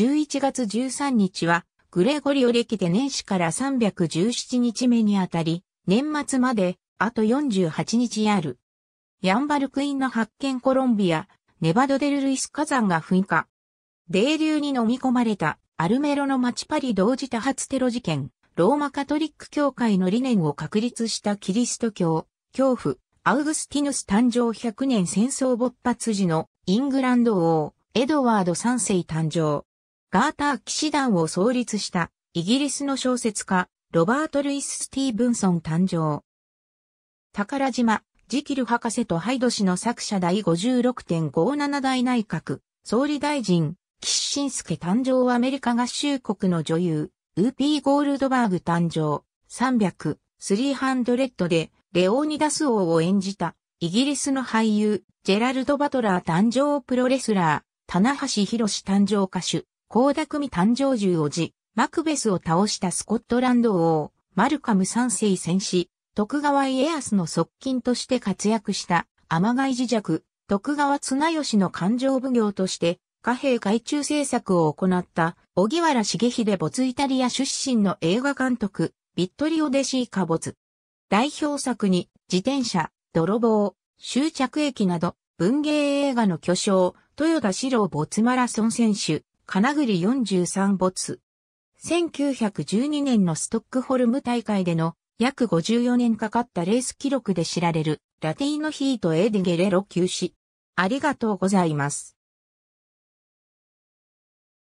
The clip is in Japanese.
11月13日は、グレゴリオ歴で年始から317日目にあたり、年末まで、あと48日ある。ヤンバルクインの発見コロンビア、ネバドデルルイス火山が噴火。泥流に飲み込まれたアルメロの町パリ同時多発テロ事件、ローマカトリック教会の理念を確立したキリスト教、恐怖、アウグスティヌス誕生100年戦争勃発時のイングランド王、エドワード3世誕生。ガーター騎士団を創立したイギリスの小説家、ロバート・ルイス・スティーブンソン誕生。宝島、ジキル博士とハイド氏の作者第56.57代内閣、総理大臣、岸信介誕生アメリカ合衆国の女優、ウーピー・ゴールドバーグ誕生、300、300で、レオーニダス王を演じた、イギリスの俳優、ジェラルド・バトラー誕生プロレスラー、棚橋博士誕生歌手、高田組誕生獣王じ、マクベスを倒したスコットランド王、マルカム三世戦士、徳川家康の側近として活躍した天外磁弱、徳川綱吉の勘定奉行として、貨幣外中政策を行った、小木原重秀没イタリア出身の映画監督、ビットリオデシーカ没。代表作に、自転車、泥棒、終着駅など、文芸映画の巨匠、豊田史郎没マラソン選手、金栗43没。1912年のストックホルム大会での約54年かかったレース記録で知られるラティーノヒート・エディゲレロ休止。ありがとうございます。